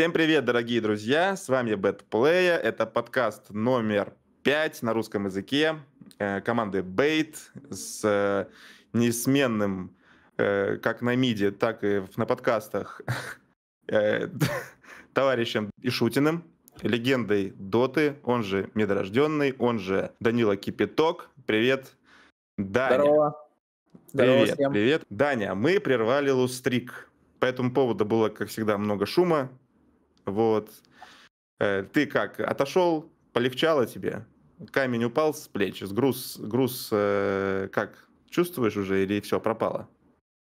Всем привет, дорогие друзья! С вами Бэтплея. Это подкаст номер 5 на русском языке э, команды Бейт с э, несменным э, как на миде, так и на подкастах товарищем Ишутиным, легендой Доты, он же медрожденный, он же Данила Кипяток. Привет, Даня. Здорово. Здорово привет, всем. привет. Даня, мы прервали лустрик. По этому поводу было, как всегда, много шума. Вот. Э, ты как, отошел, полегчало тебе? Камень упал с плеч, с груз, груз э, как, чувствуешь уже или все, пропало?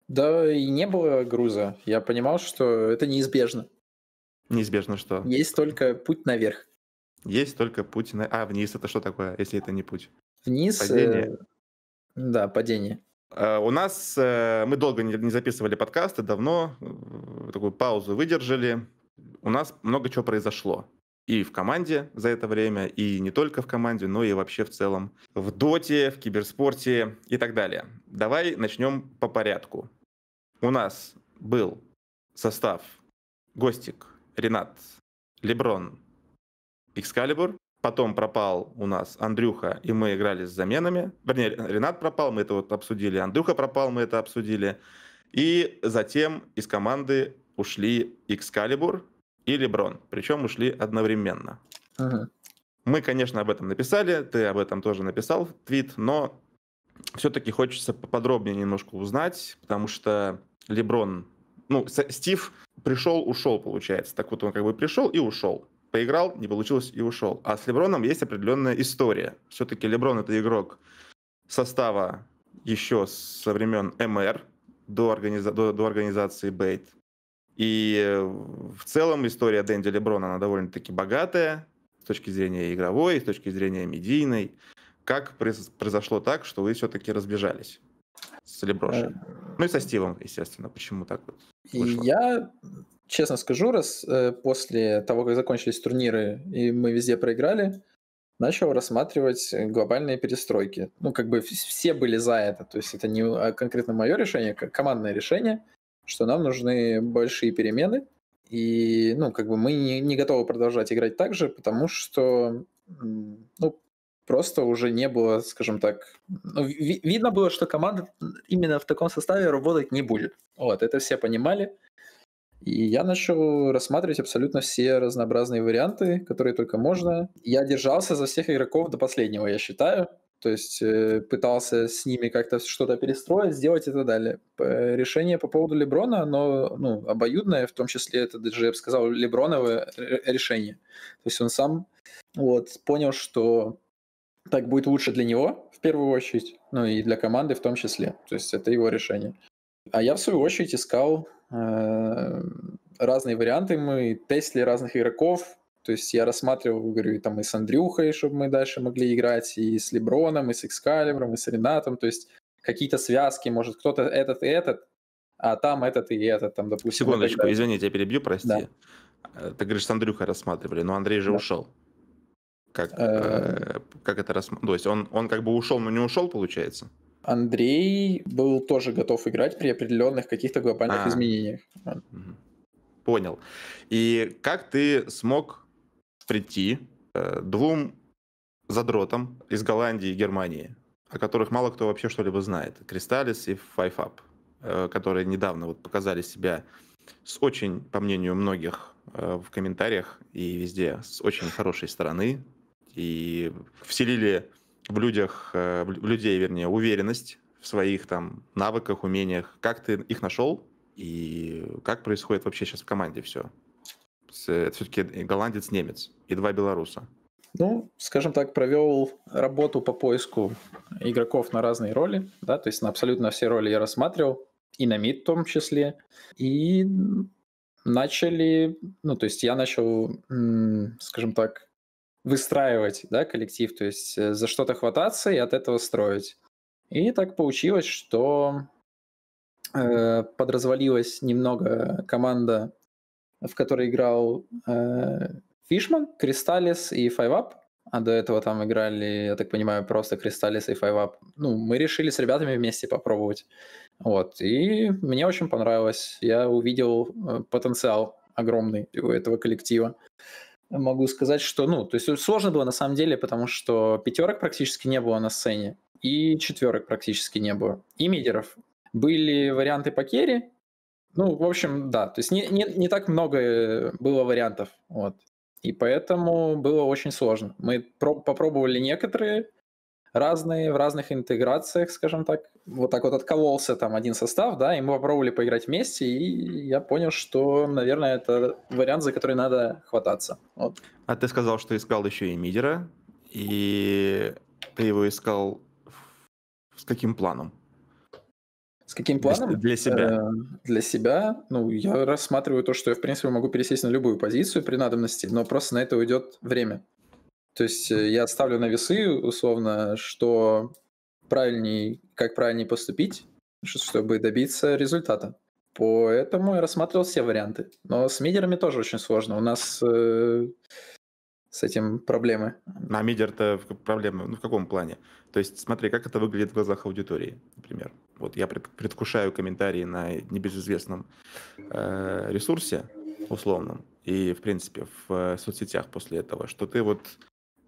Да и не было груза. Я понимал, что это неизбежно. Неизбежно что? Есть только путь наверх. Есть только путь на... А, вниз это что такое, если это не путь? Вниз... Э, падение. Э... Да, падение. у нас... мы долго не, записывали подкасты, давно. такую паузу выдержали у нас много чего произошло. И в команде за это время, и не только в команде, но и вообще в целом в доте, в киберспорте и так далее. Давай начнем по порядку. У нас был состав Гостик, Ренат, Леброн, Экскалибур. Потом пропал у нас Андрюха, и мы играли с заменами. Вернее, Ренат пропал, мы это вот обсудили. Андрюха пропал, мы это обсудили. И затем из команды ушли Экскалибур, и Леброн, причем ушли одновременно. Угу. Мы, конечно, об этом написали, ты об этом тоже написал в твит, но все-таки хочется поподробнее немножко узнать, потому что Леброн, ну, Стив пришел, ушел, получается. Так вот он как бы пришел и ушел. Поиграл, не получилось и ушел. А с Леброном есть определенная история. Все-таки Леброн это игрок состава еще со времен МР до, организа- до, до организации Бейт. И в целом история Дэнди Леброна, она довольно-таки богатая с точки зрения игровой, с точки зрения медийной. Как произошло так, что вы все-таки разбежались с Леброшем? Э, ну и со Стивом, естественно. Почему так вот вышло? Я, честно скажу, раз э, после того, как закончились турниры и мы везде проиграли, начал рассматривать глобальные перестройки. Ну, как бы все были за это. То есть это не а конкретно мое решение, как командное решение – что нам нужны большие перемены, и, ну, как бы мы не, не готовы продолжать играть так же, потому что, ну, просто уже не было, скажем так, ну, ви- видно было, что команда именно в таком составе работать не будет. Вот, это все понимали. И я начал рассматривать абсолютно все разнообразные варианты, которые только можно. Я держался за всех игроков до последнего, я считаю то есть э, пытался с ними как-то что-то перестроить, сделать и так далее. Э, решение по поводу Леброна, оно ну, обоюдное, в том числе это даже, я бы сказал, Леброновое решение. То есть он сам вот, понял, что так будет лучше для него в первую очередь, ну и для команды в том числе. То есть это его решение. А я в свою очередь искал э, разные варианты, мы тестили разных игроков, то есть я рассматривал, говорю, и там и с Андрюхой, чтобы мы дальше могли играть, и с Леброном, и с Экскалибром, и с Ренатом. То есть какие-то связки, может, кто-то этот и этот, а там этот и этот, там, допустим. Секундочку, этот, извините, я перебью, прости. Да. Э, ты говоришь, с Андрюхой рассматривали, но Андрей же да. ушел. Как, э, э как это рассматривать? То есть он, он как бы ушел, но не ушел, получается? Андрей был тоже готов играть при определенных каких-то глобальных а. изменениях. Понял. И как ты смог прийти э, двум задротам из Голландии и Германии, о которых мало кто вообще что-либо знает. Кристаллис и Файфап, э, которые недавно вот показали себя с очень, по мнению многих э, в комментариях и везде, с очень хорошей стороны. И вселили в людях, в людей, вернее, уверенность в своих там навыках, умениях. Как ты их нашел и как происходит вообще сейчас в команде все? это все-таки голландец-немец и два белоруса. Ну, скажем так, провел работу по поиску игроков на разные роли, да, то есть на абсолютно все роли я рассматривал, и на мид в том числе, и начали, ну, то есть я начал, скажем так, выстраивать, да, коллектив, то есть э, за что-то хвататься и от этого строить. И так получилось, что э, подразвалилась немного команда в которой играл Фишман, э, Кристаллис и Файвап, а до этого там играли, я так понимаю, просто Кристаллис и Файвап. Ну, мы решили с ребятами вместе попробовать. Вот. И мне очень понравилось. Я увидел э, потенциал огромный у этого коллектива. Могу сказать, что, ну, то есть сложно было на самом деле, потому что пятерок практически не было на сцене, и четверок практически не было, и мидеров. Были варианты по керри, ну, в общем, да. То есть не, не, не так много было вариантов. Вот. И поэтому было очень сложно. Мы про- попробовали некоторые разные в разных интеграциях, скажем так. Вот так вот откололся там один состав, да, и мы попробовали поиграть вместе, и я понял, что, наверное, это вариант, за который надо хвататься. Вот. А ты сказал, что искал еще и мидера, и ты его искал с каким планом? С каким планом? Для себя. Э, для себя, ну, я рассматриваю то, что я, в принципе, могу пересесть на любую позицию при надобности, но просто на это уйдет время. То есть э, я ставлю на весы, условно, что правильней, как правильней поступить, чтобы добиться результата. Поэтому я рассматривал все варианты. Но с мидерами тоже очень сложно. У нас э, с этим проблемы. на мидер это проблемы, ну в каком плане? То есть смотри, как это выглядит в глазах аудитории, например. Вот я предвкушаю комментарии на небезызвестном э, ресурсе условном и, в принципе, в э, соцсетях после этого, что ты вот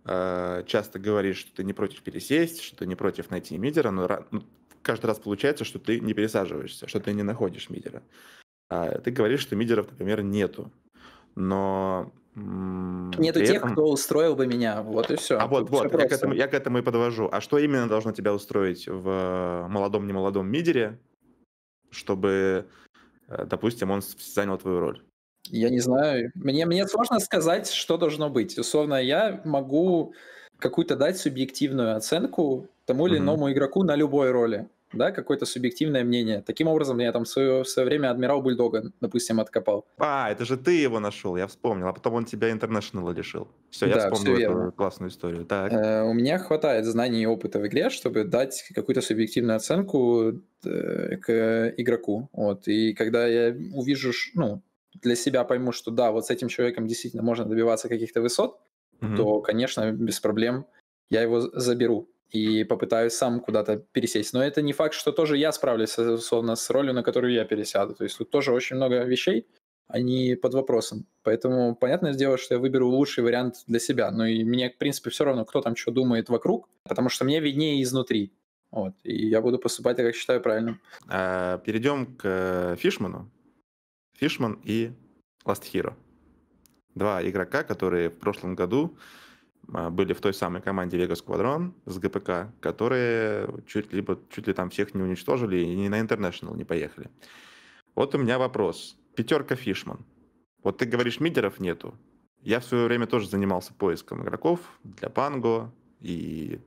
э, часто говоришь, что ты не против пересесть, что ты не против найти мидера, но ну, каждый раз получается, что ты не пересаживаешься, что ты не находишь мидера. А ты говоришь, что мидеров, например, нету. Но Нету тех, этом... кто устроил бы меня. Вот и все. А вот, Тут вот, я к, этому, я к этому и подвожу. А что именно должно тебя устроить в э, молодом-немолодом мидере, чтобы, э, допустим, он занял твою роль? Я не знаю. Мне, мне сложно сказать, что должно быть. Условно, я могу какую-то дать субъективную оценку тому или mm-hmm. иному игроку на любой роли да, какое-то субъективное мнение. Таким образом, я там в свое, в свое время адмирал Бульдога, допустим, откопал. А, это же ты его нашел, я вспомнил, а потом он тебя интернешнл лишил. Все, я да, вспомнил эту верно. классную историю. Так. Э, у меня хватает знаний и опыта в игре, чтобы дать какую-то субъективную оценку э, к э, игроку. Вот. И когда я увижу, ну, для себя пойму, что да, вот с этим человеком действительно можно добиваться каких-то высот, mm то, конечно, без проблем я его заберу и попытаюсь сам куда-то пересесть. Но это не факт, что тоже я справлюсь, э, условно, с ролью, на которую я пересяду. То есть тут тоже очень много вещей, они под вопросом. Поэтому понятное дело, что я выберу лучший вариант для себя. Но и мне, в принципе, все равно, кто там что думает вокруг, потому что мне виднее изнутри. Вот. И я буду поступать, как считаю, правильно. А, перейдем к э, Фишману. Фишман и Last Hero. Два игрока, которые в прошлом году а, были в той самой команде Vega Squadron с ГПК, которые чуть, либо, чуть ли там всех не уничтожили и ни на International не поехали. Вот у меня вопрос. Пятерка Фишман. Вот ты говоришь, мидеров нету. Я в свое время тоже занимался поиском игроков для Панго и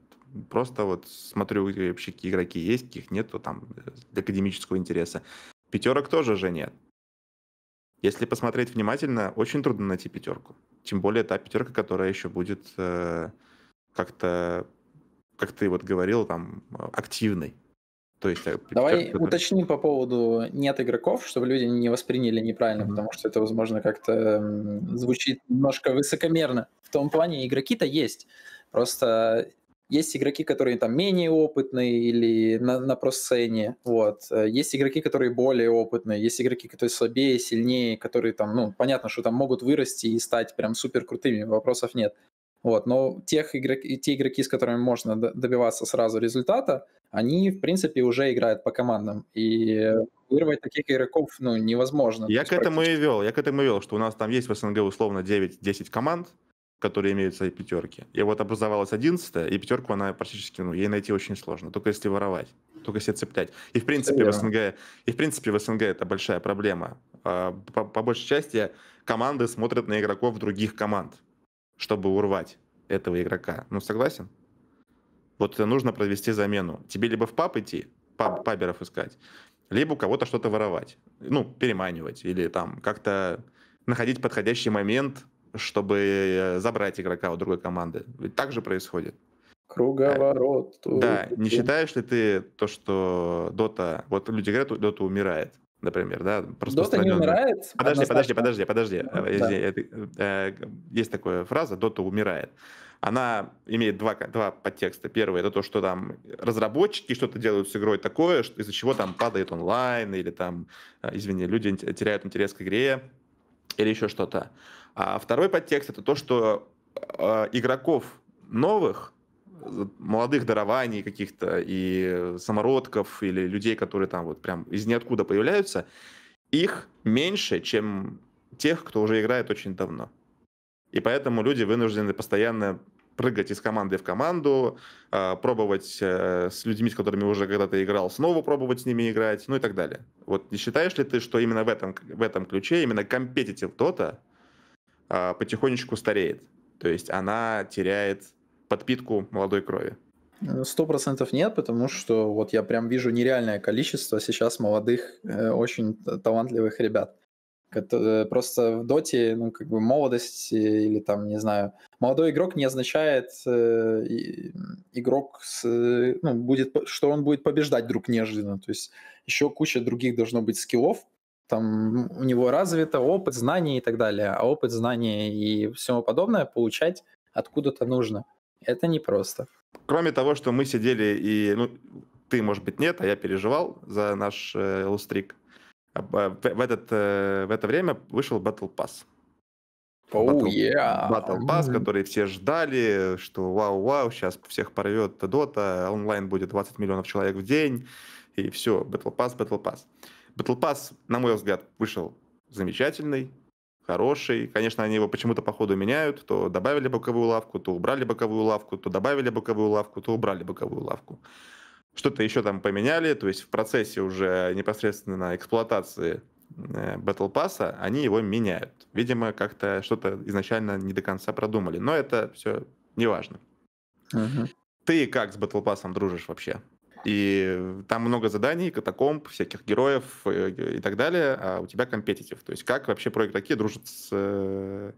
просто вот смотрю, вообще какие игроки есть, каких нету там э, для академического интереса. Пятерок тоже же нет. Если посмотреть внимательно, очень трудно найти пятерку. Тем более та пятерка, которая еще будет э, как-то, как ты вот говорил, там, активной. То есть, э, Давай пятерка, уточним по поводу нет игроков, чтобы люди не восприняли неправильно, mm-hmm. потому что это, возможно, как-то звучит немножко высокомерно. В том плане игроки-то есть. Просто есть игроки, которые там менее опытные или на, на просцене, вот. Есть игроки, которые более опытные, есть игроки, которые слабее, сильнее, которые там, ну, понятно, что там могут вырасти и стать прям супер крутыми, вопросов нет. Вот, но тех игроки, те игроки, с которыми можно добиваться сразу результата, они, в принципе, уже играют по командам. И вырвать таких игроков ну, невозможно. Я к этому и вел, я к этому и вел, что у нас там есть в СНГ условно 9-10 команд, которые имеют свои пятерки. И вот образовалась одиннадцатая, и пятерку она практически, ну, ей найти очень сложно, только если воровать, только если цеплять. И в принципе yeah. в СНГ, и в принципе в СНГ это большая проблема. А, по, по большей части команды смотрят на игроков других команд, чтобы урвать этого игрока. Ну, согласен? Вот нужно провести замену. Тебе либо в паб идти, паб, паберов искать, либо кого-то что-то воровать, ну, переманивать, или там как-то находить подходящий момент, чтобы э, забрать игрока у другой команды. Ведь так же происходит. Круговорот. Э, да, не считаешь ли ты то, что Дота, вот люди говорят, Дота умирает, например, да? Дота не умирает. Подожди, подожди, подожди, подожди. Да. Э, есть такая фраза, Дота умирает. Она имеет два, два подтекста. Первый это то, что там разработчики что-то делают с игрой такое, из-за чего там падает онлайн, или там, извини, люди теряют интерес к игре, или еще что-то. А второй подтекст это то, что э, игроков новых, молодых дарований каких-то и самородков или людей, которые там вот прям из ниоткуда появляются, их меньше, чем тех, кто уже играет очень давно. И поэтому люди вынуждены постоянно прыгать из команды в команду, э, пробовать э, с людьми, с которыми уже когда-то играл, снова пробовать с ними играть, ну и так далее. Вот не считаешь ли ты, что именно в этом, в этом ключе, именно компетитив то-то, а, потихонечку стареет. То есть она теряет подпитку молодой крови. Сто процентов нет, потому что вот я прям вижу нереальное количество сейчас молодых, э, очень талантливых ребят. Э, просто в доте, ну, как бы молодость э, или там, не знаю, молодой игрок не означает э, игрок, с, ну, будет, что он будет побеждать друг неожиданно. То есть еще куча других должно быть скиллов, там у него развито опыт, знания и так далее. А опыт, знания и всему подобное получать откуда-то нужно. Это непросто. Кроме того, что мы сидели и, ну, ты, может быть, нет, а я переживал за наш э, Лустрик. Э, в, в, этот, э, в это время вышел Battle Pass. Oh, Battle, yeah. Battle Pass, mm-hmm. который все ждали, что вау-вау, сейчас всех порвет Дота, онлайн будет 20 миллионов человек в день, и все, Battle Pass, Battle Pass. Battle Pass, на мой взгляд, вышел замечательный, хороший. Конечно, они его почему-то по ходу меняют. То добавили боковую лавку, то убрали боковую лавку, то добавили боковую лавку, то убрали боковую лавку. Что-то еще там поменяли, то есть в процессе уже непосредственно на эксплуатации э, Battle Pass, а они его меняют. Видимо, как-то что-то изначально не до конца продумали. Но это все не важно. Угу. Ты как с Battle Pass дружишь вообще? И там много заданий, катакомб, всяких героев э, и так далее, а у тебя компетитив. То есть как вообще про игроки дружат с э,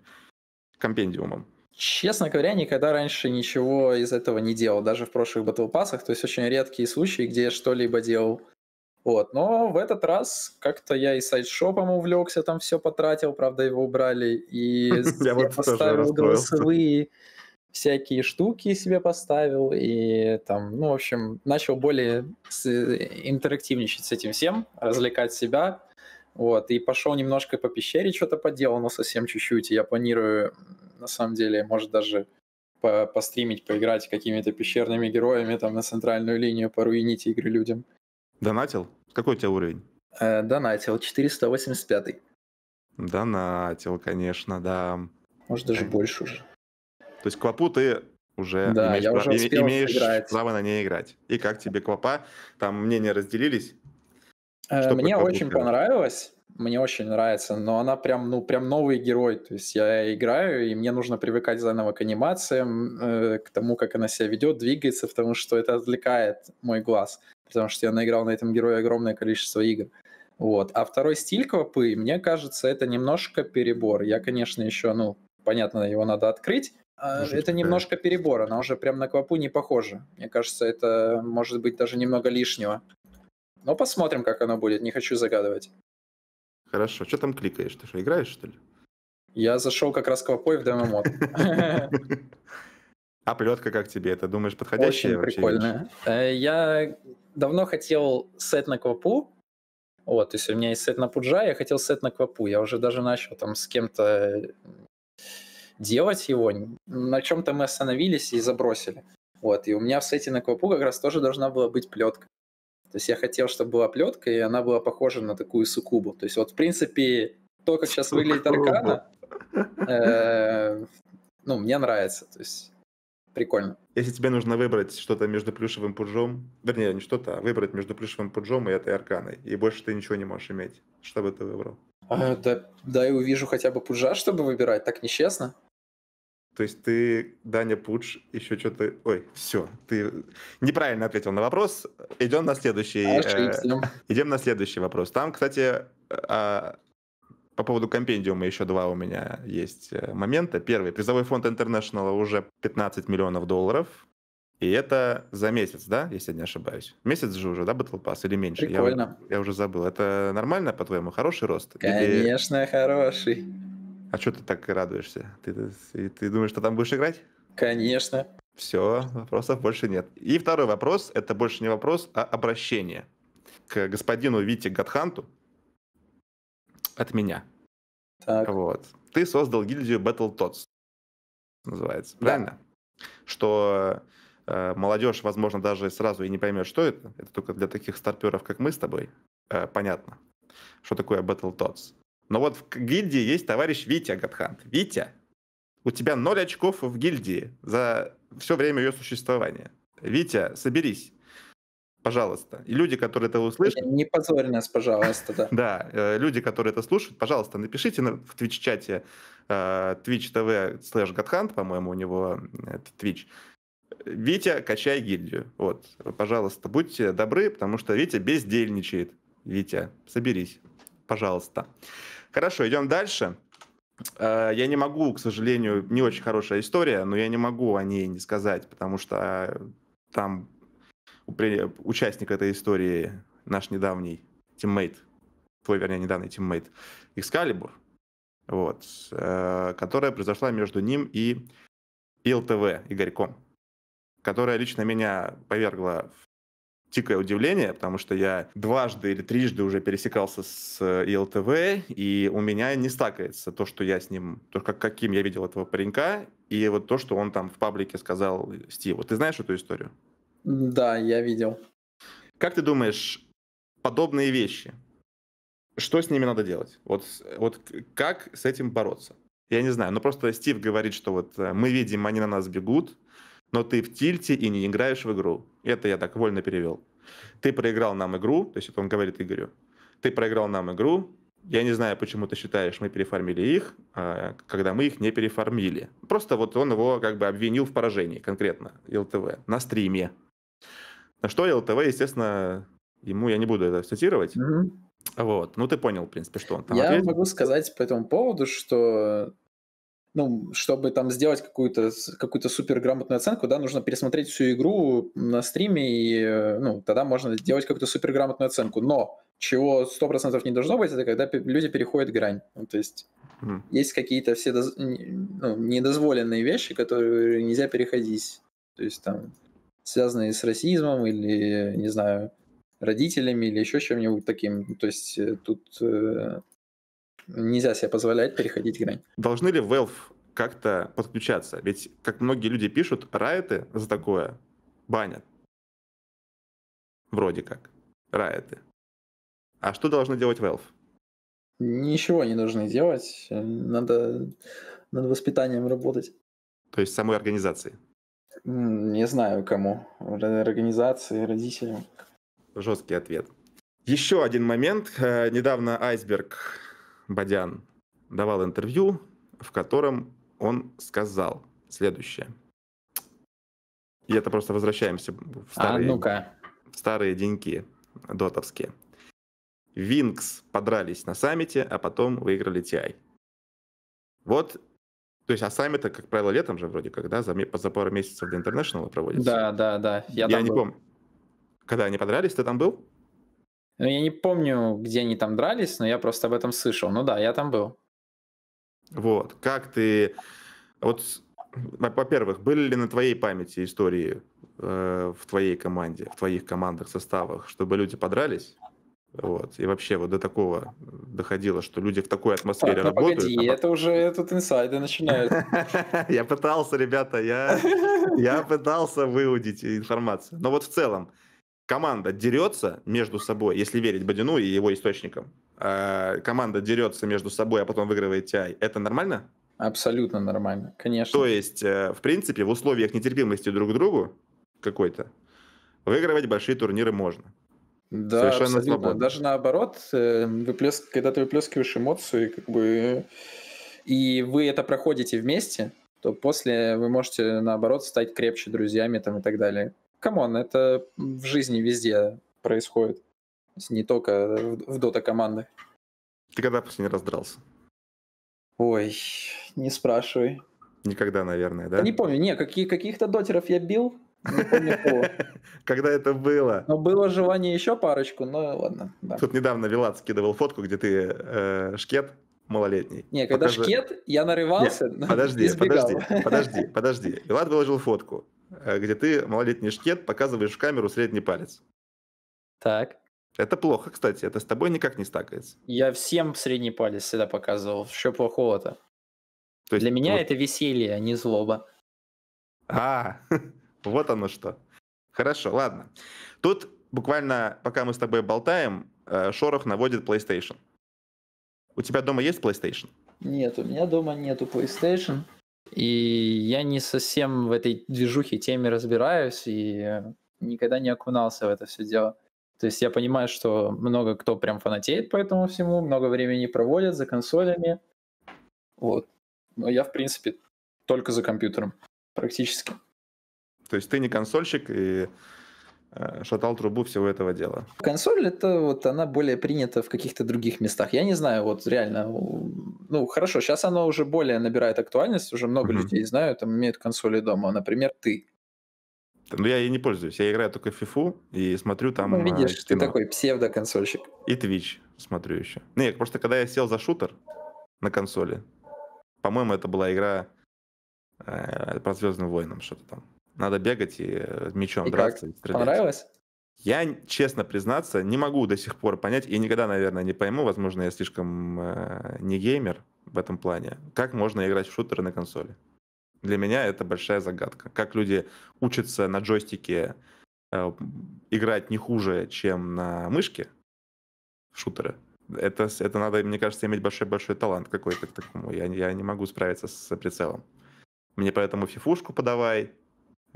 компендиумом? Честно говоря, никогда раньше ничего из этого не делал, даже в прошлых батлпассах. То есть очень редкие случаи, где я что-либо делал. Вот. Но в этот раз как-то я и сайт-шопом увлекся, там все потратил, правда, его убрали, и я поставил голосовые всякие штуки себе поставил и там, ну, в общем, начал более с, э, интерактивничать с этим всем, развлекать себя. Вот, и пошел немножко по пещере, что-то поделал, но совсем чуть-чуть. И я планирую, на самом деле, может даже по постримить, поиграть какими-то пещерными героями, там на центральную линию поруинить игры людям. Донатил? Какой у тебя уровень? Э, донатил, 485. Донатил, конечно, да. Может, даже э, больше уже. То есть квапу ты уже да, имеешь, я прав... уже имеешь право на ней играть. И как тебе квапа? Там мнения разделились? Э, что Мне очень играть? понравилось. Мне очень нравится, но она прям, ну, прям новый герой. То есть я играю, и мне нужно привыкать заново к анимациям, э, к тому, как она себя ведет, двигается, потому что это отвлекает мой глаз. Потому что я наиграл на этом герое огромное количество игр. Вот. А второй стиль Квапы, мне кажется, это немножко перебор. Я, конечно, еще, ну, понятно, его надо открыть, может, а, это немножко перебор, она уже прям на квапу не похожа. Мне кажется, это может быть даже немного лишнего. Но посмотрим, как оно будет, не хочу загадывать. Хорошо, что там кликаешь? Ты что, играешь, что ли? Я зашел как раз квапой в демо-мод. А плетка как тебе? Это, думаешь, подходящая Очень прикольная. Э, я давно хотел сет на квапу, вот, то есть у меня есть сет на пуджа, я хотел сет на квапу. Я уже даже начал там с кем-то делать его, на чем-то мы остановились и забросили. Вот, и у меня в сете на Квапу как раз тоже должна была быть плетка. То есть я хотел, чтобы была плетка, и она была похожа на такую сукубу. То есть вот, в принципе, то, как сейчас выглядит Аркана, э, ну, мне нравится. То есть прикольно. Если тебе нужно выбрать что-то между плюшевым пуджом, вернее, не что-то, а выбрать между плюшевым пуджом и этой арканой, и больше ты ничего не можешь иметь, что бы ты выбрал? А, да, да, я увижу хотя бы пуджа, чтобы выбирать, так нечестно. То есть ты, Даня Пуч, еще что-то... Ой, все, ты неправильно ответил на вопрос. Идем на следующий... Э, идем на следующий вопрос. Там, кстати, а, по поводу компендиума еще два у меня есть э, момента. Первый. Призовой фонд International уже 15 миллионов долларов. И это за месяц, да, если я не ошибаюсь? Месяц же уже, да, Battle Pass или меньше? Прикольно. Я, я уже забыл. Это нормально, по-твоему, хороший рост? Конечно, или... хороший. А что ты так радуешься? Ты, ты, ты думаешь, что там будешь играть? Конечно. Все, вопросов больше нет. И второй вопрос, это больше не вопрос, а обращение к господину Вите Гатханту от меня. Так. Вот. Ты создал гильдию Battletoads, называется, да. правильно? Что э, молодежь, возможно, даже сразу и не поймет, что это. Это только для таких старперов, как мы с тобой, э, понятно, что такое Battletoads. Но вот в гильдии есть товарищ Витя Гатхант. Витя, у тебя ноль очков в гильдии за все время ее существования. Витя, соберись. Пожалуйста. И люди, которые это услышат... Не позорь нас, пожалуйста, да. Да, э, люди, которые это слушают, пожалуйста, напишите в твич чате twitch tv slash godhunt, по-моему, у него э, это твич. Витя, качай гильдию. Вот, пожалуйста, будьте добры, потому что Витя бездельничает. Витя, соберись пожалуйста. Хорошо, идем дальше. Э, я не могу, к сожалению, не очень хорошая история, но я не могу о ней не сказать, потому что э, там участник этой истории, наш недавний тиммейт, твой, вернее, недавний тиммейт, Excalibur, вот, э, которая произошла между ним и ИЛТВ, Игорьком, которая лично меня повергла дикое удивление, потому что я дважды или трижды уже пересекался с ИЛТВ, и у меня не стакается то, что я с ним, то, как, каким я видел этого паренька, и вот то, что он там в паблике сказал Стиву. Ты знаешь эту историю? Да, я видел. Как ты думаешь, подобные вещи, что с ними надо делать? Вот, вот как с этим бороться? Я не знаю, но просто Стив говорит, что вот э, мы видим, они на нас бегут, но ты в тильте и не играешь в игру. Это я так вольно перевел. Ты проиграл нам игру, то есть это он говорит Игорю, ты проиграл нам игру, я не знаю, почему ты считаешь, мы переформили их, а, когда мы их не переформили. Просто вот он его как бы обвинил в поражении конкретно, ЛТВ, на стриме. На что ЛТВ, естественно, ему я не буду это цитировать. Mm-hmm. Вот, ну ты понял, в принципе, что он там Я ответил. могу сказать по этому поводу, что ну, чтобы там сделать какую-то какую суперграмотную оценку, да, нужно пересмотреть всю игру на стриме, и, э, ну, тогда можно сделать какую-то суперграмотную оценку. Но чего 100% не должно быть, это когда люди переходят грань. Ну, то есть mm. есть какие-то все доз... ну, недозволенные вещи, которые нельзя переходить. То есть там связанные с расизмом или, не знаю, родителями или еще чем-нибудь таким. То есть э, тут э, Нельзя себе позволять переходить грань. Должны ли Valve как-то подключаться? Ведь, как многие люди пишут, райты за такое банят. Вроде как. Райты. А что должны делать Valve? Ничего не должны делать. Надо над воспитанием работать. То есть самой организации? Не знаю кому. Организации, родителям. Жесткий ответ. Еще один момент. Э, недавно Айсберг Бадян давал интервью, в котором он сказал следующее. И это просто возвращаемся в а, старые, а ну в старые деньки дотовские. Винкс подрались на саммите, а потом выиграли TI. Вот, то есть, а саммиты, как правило, летом же вроде как, да, за, за пару месяцев до International проводится. Да, да, да. Я, Я не был. помню. Когда они подрались, ты там был? Ну, я не помню, где они там дрались, но я просто об этом слышал. Ну да, я там был. Вот, как ты... Вот, во-первых, были ли на твоей памяти истории э, в твоей команде, в твоих командах, составах, чтобы люди подрались? Вот. И вообще вот до такого доходило, что люди в такой атмосфере так, ну, работают. Погоди, а... это уже этот инсайды начинают. Я пытался, ребята, я пытался выудить информацию. Но вот в целом, команда дерется между собой, если верить Бодину и его источникам, э, команда дерется между собой, а потом выигрывает TI, это нормально? Абсолютно нормально, конечно. То есть, э, в принципе, в условиях нетерпимости друг к другу какой-то выигрывать большие турниры можно. Да, Совершенно абсолютно. Свободно. Даже наоборот, э, выплес... когда ты выплескиваешь эмоцию, как бы... и вы это проходите вместе, то после вы можете, наоборот, стать крепче друзьями там, и так далее. Камон, это в жизни везде происходит. Не только в дота команды. Ты когда последний раз дрался? Ой, не спрашивай. Никогда, наверное, да? да не помню, не, какие, каких-то дотеров я бил, Когда это было? Но было желание еще парочку, но ладно. Тут недавно Вилат скидывал фотку, где ты э, шкет малолетний. Не, когда шкет, я нарывался. подожди, подожди, подожди, подожди. Вилат выложил фотку. Э, где ты, малолетний шкет, показываешь в камеру средний палец. Так. Это плохо, кстати, это с тобой никак не стакается. Я всем средний палец всегда показывал, что плохого-то? То есть, Для меня вот... это веселье, а не злоба. А, вот оно что. Хорошо, ладно. Тут буквально, пока мы с тобой болтаем, э, Шорох наводит PlayStation. У тебя дома есть PlayStation? Нет, у меня дома нету PlayStation. И я не совсем в этой движухе теме разбираюсь и э, никогда не окунался в это все дело. То есть я понимаю, что много кто прям фанатеет по этому всему, много времени проводят за консолями. Вот. Но я, в принципе, только за компьютером. Практически. То есть ты не консольщик и э, шатал трубу всего этого дела. Консоль это вот она более принята в каких-то других местах. Я не знаю, вот реально ну, хорошо, сейчас оно уже более набирает актуальность, уже много mm-hmm. людей знают, там, имеют консоли дома, например, ты. Ну, я ей не пользуюсь, я играю только в FIFA и смотрю там... Ну, э, видишь, кино. ты такой псевдоконсольщик. И Twitch смотрю еще. Не, просто когда я сел за шутер на консоли, по-моему, это была игра э, про Звездным Воином, что-то там. Надо бегать и э, мечом и драться. Как? И Понравилось? Я, честно признаться, не могу до сих пор понять, и никогда, наверное, не пойму, возможно, я слишком э, не геймер в этом плане, как можно играть в шутеры на консоли. Для меня это большая загадка. Как люди учатся на джойстике э, играть не хуже, чем на мышке в шутеры. Это, это надо, мне кажется, иметь большой-большой талант какой-то к такому. Я, я не могу справиться с прицелом. Мне поэтому фифушку подавай,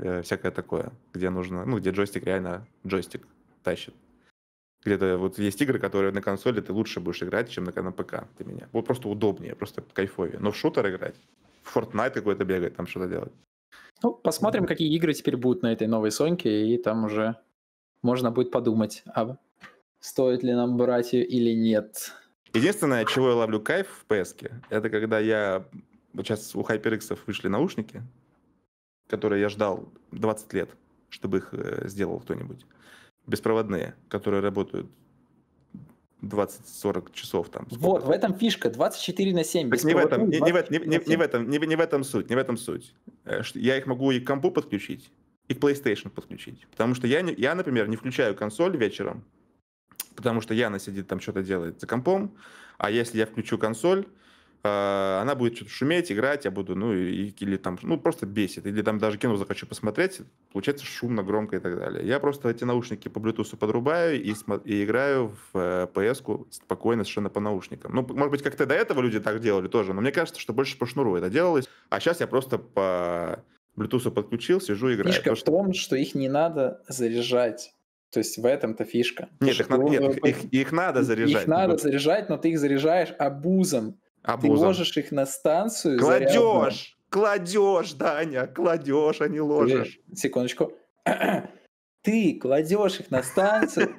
Э, всякое такое, где нужно, ну, где джойстик реально джойстик тащит. Где-то вот есть игры, которые на консоли ты лучше будешь играть, чем на, на ПК для меня. Вот просто удобнее, просто кайфовее. Но в шутер играть, в Fortnite какой-то бегать, там что-то делать. Ну, посмотрим, какие игры теперь будут на этой новой Соньке, и там уже можно будет подумать, а стоит ли нам брать ее или нет. Единственное, чего я ловлю кайф в PS, это когда я... Вот сейчас у HyperX вышли наушники, которые я ждал 20 лет, чтобы их э, сделал кто-нибудь. Беспроводные, которые работают 20-40 часов там. Вот, в этом фишка, 24 на 7. Так не в, этом, не, не, в, не, не, не, в этом, не, не в этом суть, не в этом суть. Э, я их могу и к компу подключить, и к PlayStation подключить. Потому что я, я например, не включаю консоль вечером, потому что Яна сидит там что-то делает за компом, а если я включу консоль, Э, она будет что-то шуметь, играть, я буду, ну, и, или там, ну, просто бесит, или там даже кино захочу посмотреть, получается шумно, громко и так далее. Я просто эти наушники по Bluetooth подрубаю и, и играю в э, ps спокойно совершенно по наушникам. Ну, может быть, как-то до этого люди так делали тоже, но мне кажется, что больше по шнуру это делалось, а сейчас я просто по Bluetooth подключил, сижу, играю. Фишка Потому в том, что... их не надо заряжать. То есть в этом-то фишка. Нет, их, что, надо, нет э, их, их, надо заряжать. Их надо заряжать, но ты их заряжаешь обузом. Обузом. А ты ложишь их на станцию. Кладешь! Зарядную. Кладешь, Даня, кладешь, а не ложишь. Ты, секундочку. Ты кладешь их на станцию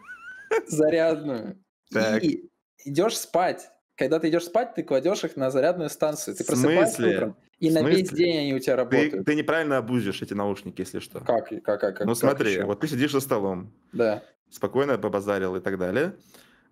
зарядную. Так. И идешь спать. Когда ты идешь спать, ты кладешь их на зарядную станцию. Ты просыпаешься утром, и на весь день они у тебя работают. Ты, ты неправильно обузишь эти наушники, если что. Как? как, как, ну как ну смотри, как вот ты сидишь за столом. Да. Спокойно побазарил и так далее.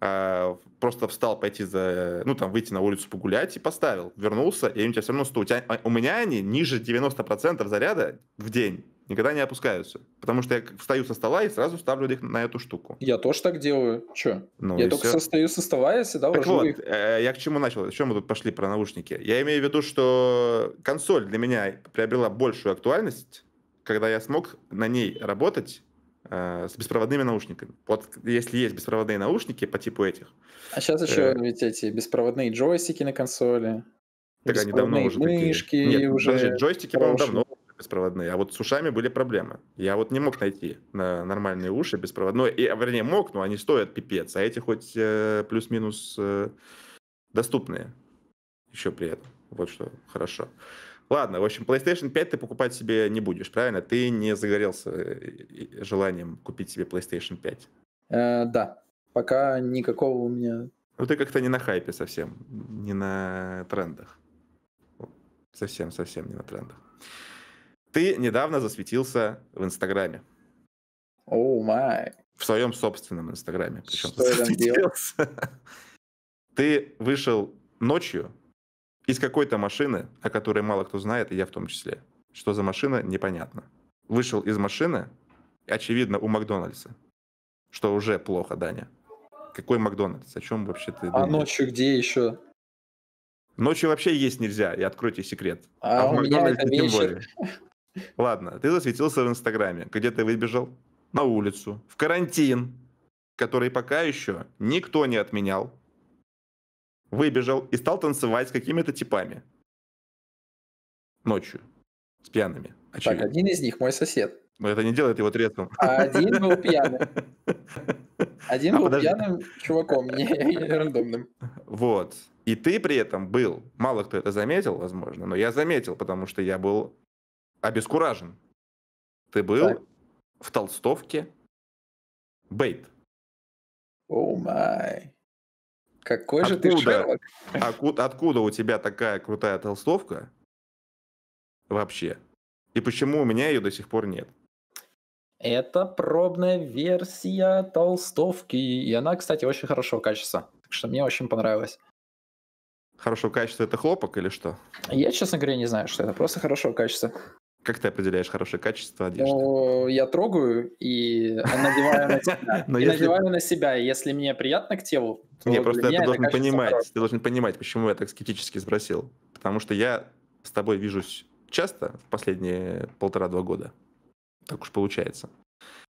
А, просто встал пойти за, ну, там, выйти на улицу погулять и поставил, вернулся, и у тебя все равно 100. У, тебя, а, у меня они ниже 90% заряда в день никогда не опускаются. Потому что я встаю со стола и сразу ставлю их на эту штуку. Я тоже так делаю. Че? Ну, я только все. состою со стола и всегда вот, их. Э, я к чему начал? чем мы тут пошли про наушники? Я имею в виду, что консоль для меня приобрела большую актуальность, когда я смог на ней работать Э, с беспроводными наушниками. Вот если есть беспроводные наушники по типу этих. А сейчас еще э... ведь эти беспроводные джойстики на консоли. Так они давно уже мышки такие. Нет, уже подожди, джойстики, по-моему, давно беспроводные, а вот с ушами были проблемы. Я вот не мог найти на нормальные уши беспроводные. Ну, и, а, вернее, мог, но они стоят пипец, а эти хоть э, плюс-минус э, доступные еще при этом. Вот что хорошо. Э, Ладно, в общем, PlayStation 5 ты покупать себе не будешь, правильно? Ты не загорелся э, э, желанием купить себе PlayStation 5. Э, да. Пока никакого у меня... Ну ты как-то не на хайпе совсем, не на трендах. Совсем-совсем не на трендах. Ты недавно засветился в Инстаграме. О, oh май. В своем собственном Инстаграме. Причем Что я там делал? Ты вышел ночью из какой-то машины, о которой мало кто знает, и я в том числе. Что за машина, непонятно. Вышел из машины, очевидно, у Макдональдса. Что уже плохо, Даня. Какой Макдональдс? О чем вообще ты а думаешь? А ночью где еще? Ночью вообще есть нельзя, и откройте секрет. А, а в Макдональдсе тем более. Ладно, ты засветился в Инстаграме. Где ты выбежал? На улицу. В карантин, который пока еще никто не отменял выбежал и стал танцевать с какими-то типами. Ночью. С пьяными. Очевидно. Так, один из них мой сосед. Но это не делает его трезвым. А один был пьяным. Один а был подожди. пьяным чуваком, не рандомным. Вот. И ты при этом был, мало кто это заметил, возможно, но я заметил, потому что я был обескуражен. Ты был так. в толстовке Бейт. О oh май. Какой откуда, же ты Шерлок? Откуда, откуда у тебя такая крутая толстовка вообще? И почему у меня ее до сих пор нет? Это пробная версия толстовки. И она, кстати, очень хорошего качества. Так что мне очень понравилось. Хорошего качества это хлопок или что? Я, честно говоря, не знаю, что это. Просто хорошего качества. Как ты определяешь хорошее качество одежды? Ну, я трогаю и надеваю на себя. И надеваю на себя. Если мне приятно к телу, Не, просто ты должен понимать, ты должен понимать, почему я так скептически спросил. Потому что я с тобой вижусь часто в последние полтора-два года. Так уж получается.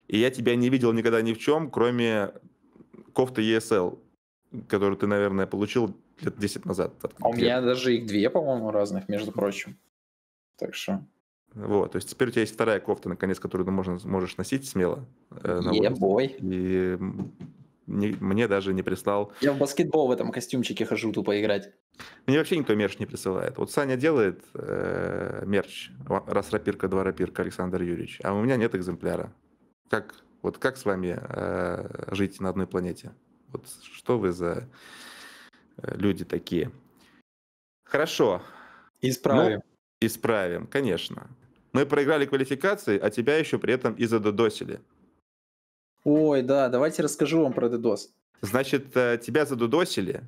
И я тебя не видел никогда ни в чем, кроме кофты ESL, которую ты, наверное, получил лет 10 назад. А у меня даже их две, по-моему, разных, между прочим. Так что... Вот, то есть теперь у тебя есть вторая кофта, наконец, которую ты можно, можешь носить смело. Э, на бой. И не, мне даже не прислал. Я в баскетбол в этом костюмчике хожу тупо играть. Мне вообще никто мерч не присылает. Вот Саня делает э, мерч, раз рапирка, два рапирка, Александр Юрьевич, а у меня нет экземпляра. Как, вот как с вами э, жить на одной планете? Вот что вы за э, люди такие? Хорошо. Исправим. Ну, исправим, конечно. Мы проиграли квалификации, а тебя еще при этом и задодосили. Ой, да, давайте расскажу вам про дедос. Значит, э, тебя задудосили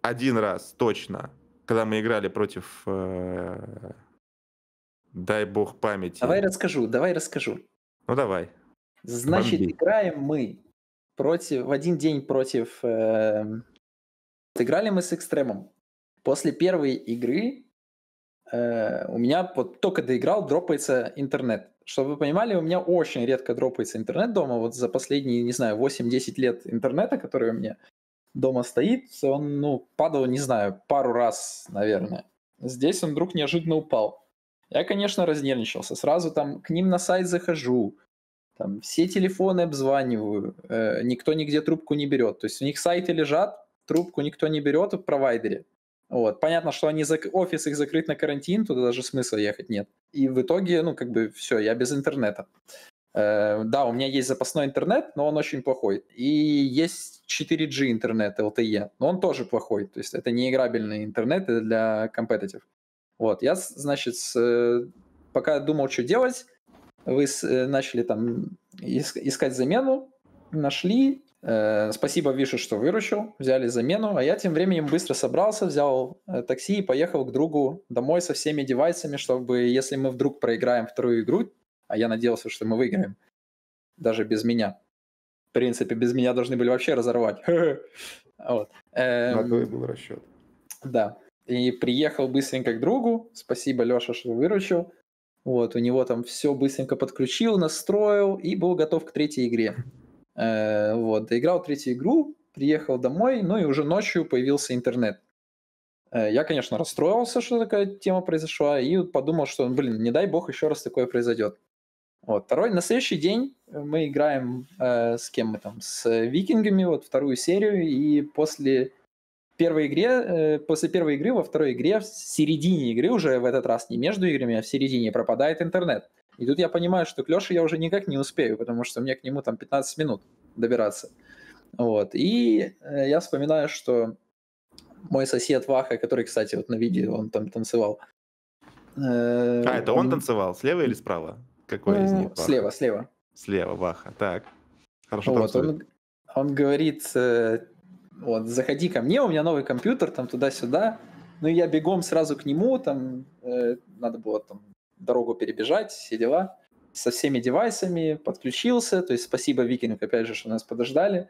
один раз точно, когда мы играли против, э, дай бог памяти. Давай расскажу, давай расскажу. Ну давай. Значит, Бомби. играем мы против, в один день против... Э, эм, играли мы с Экстремом. После первой игры Э, у меня вот только доиграл, дропается интернет. Чтобы вы понимали, у меня очень редко дропается интернет дома. Вот за последние, не знаю, 8-10 лет интернета, который у меня дома стоит, он, ну, падал, не знаю, пару раз, наверное. Здесь он вдруг неожиданно упал. Я, конечно, разнервничался. Сразу там к ним на сайт захожу, там все телефоны обзваниваю, э, никто нигде трубку не берет. То есть у них сайты лежат, трубку никто не берет в провайдере. Вот. Понятно, что они зак... офис их закрыт на карантин, туда даже смысла ехать нет. И в итоге, ну, как бы все, я без интернета. Э, да, у меня есть запасной интернет, но он очень плохой. И есть 4G интернет LTE, но он тоже плохой. То есть это неиграбельный интернет это для компетитив. Вот, я, значит, с, э, пока думал, что делать, вы с, э, начали там иск, искать замену, нашли, Э, спасибо, Виша, что выручил, взяли замену, а я тем временем быстро собрался, взял э, такси и поехал к другу домой со всеми девайсами, чтобы, если мы вдруг проиграем вторую игру, а я надеялся, что мы выиграем, даже без меня. В принципе, без меня должны были вообще разорвать. Вот. Эм, Такой был расчет. Да. И приехал быстренько к другу. Спасибо, Леша, что выручил. Вот, у него там все быстренько подключил, настроил и был готов к третьей игре. Э, вот, доиграл третью игру, приехал домой, ну и уже ночью появился интернет. Э, я, конечно, расстроился, что такая тема произошла, и подумал, что, блин, не дай бог еще раз такое произойдет. Вот, второй, на следующий день мы играем э, с кем мы там, с викингами, вот вторую серию, и после первой игры, э, после первой игры во второй игре, в середине игры уже в этот раз, не между играми, а в середине пропадает интернет. И тут я понимаю, что к Леше я уже никак не успею, потому что мне к нему там 15 минут добираться. Вот. И э, я вспоминаю, что мой сосед Ваха, который, кстати, вот на видео, он там танцевал. Э, а, это он, танцевал? Слева или справа? Какой из них? Слева, слева. Слева, Ваха, так. Хорошо вот, он, он говорит, э, вот, заходи ко мне, у меня новый компьютер, там туда-сюда. Ну, я бегом сразу к нему, там, э, надо было там дорогу перебежать, все дела. Со всеми девайсами подключился, то есть спасибо Викинг, опять же, что нас подождали.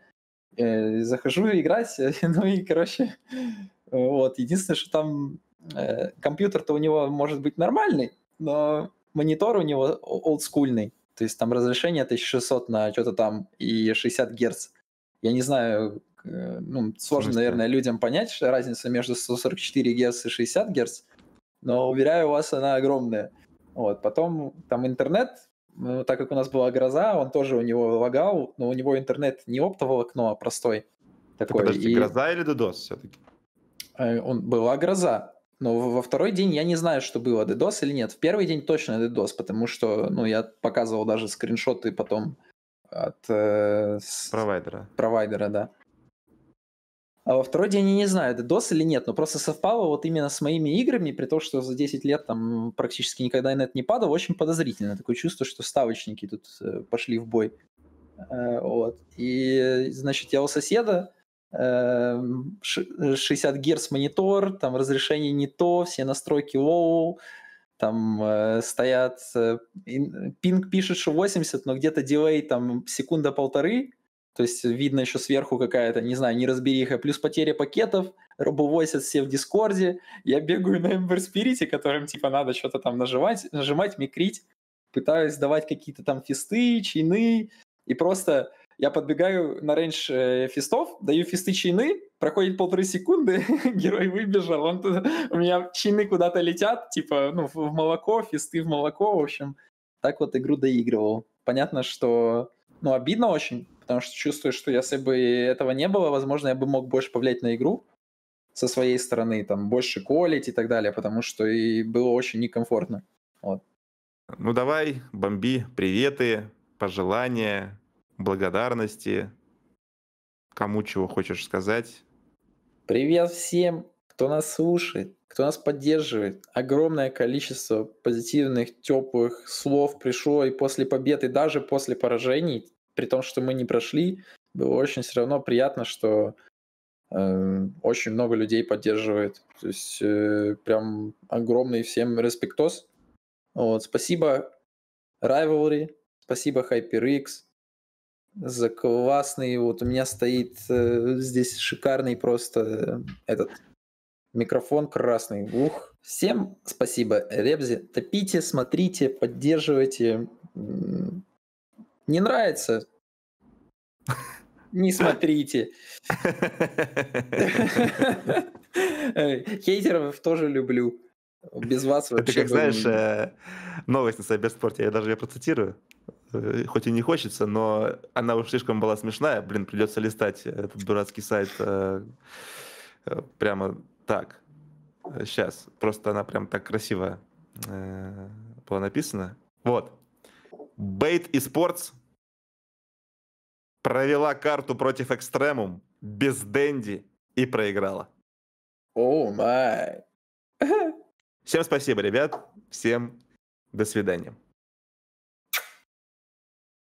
Э, захожу играть, ну и, короче, вот, единственное, что там э, компьютер-то у него может быть нормальный, но монитор у него олдскульный, то есть там разрешение 1600 на что-то там и 60 Гц. Я не знаю, э, ну, сложно, наверное, людям понять разницу между 144 Гц и 60 Гц, но, уверяю вас, она огромная. Вот. Потом там интернет, ну, так как у нас была гроза, он тоже у него лагал, но у него интернет не окно, а простой. Такой. Подожди, и... гроза или додос все-таки? Э, он, была гроза, но во второй день я не знаю, что было, DDoS или нет. В первый день точно DDoS, потому что ну, я показывал даже скриншоты потом от э, с... провайдера. провайдера, да. А во второй день я не знаю, это DOS или нет, но просто совпало вот именно с моими играми, при том, что за 10 лет там практически никогда инет не падал, очень подозрительно. Такое чувство, что ставочники тут э, пошли в бой. Э, вот. И, значит, я у соседа 60 э, Гц монитор, там разрешение не то, все настройки low, там э, стоят, э, пинг пишет, что 80, но где-то дилей там секунда-полторы, то есть видно еще сверху какая-то, не знаю, неразбериха. Плюс потеря пакетов, робовосят все в Дискорде. Я бегаю на Ember Spirit, которым типа надо что-то там нажимать, нажимать, микрить. Пытаюсь давать какие-то там фисты, чины. И просто я подбегаю на рейндж э, фистов, даю фисты чины, проходит полторы секунды, герой выбежал, он, у меня чины куда-то летят, типа, ну, в, в молоко, фисты в молоко, в общем. Так вот игру доигрывал. Понятно, что, ну, обидно очень, потому что чувствую, что если бы этого не было, возможно, я бы мог больше повлиять на игру со своей стороны, там, больше колить и так далее, потому что и было очень некомфортно. Вот. Ну давай, бомби, приветы, пожелания, благодарности, кому чего хочешь сказать. Привет всем, кто нас слушает, кто нас поддерживает. Огромное количество позитивных, теплых слов пришло и после победы, и даже после поражений при том, что мы не прошли, было очень все равно приятно, что э, очень много людей поддерживает. То есть э, прям огромный всем респектос. Вот, спасибо Rivalry, спасибо HyperX за классный, вот у меня стоит э, здесь шикарный просто этот микрофон красный. Ух. Всем спасибо, Ребзи. Топите, смотрите, поддерживайте. Не нравится? Не смотрите. Хейтеров тоже люблю. Без вас вообще... Это как, знаешь, э, новость на Сайберспорте, я даже ее процитирую. Э, хоть и не хочется, но она уж слишком была смешная. Блин, придется листать этот дурацкий сайт э, прямо так. Сейчас. Просто она прям так красиво была написана. Вот. Бейт и спортс провела карту против Экстремум без Дэнди и проиграла. О, oh май. Всем спасибо, ребят. Всем до свидания.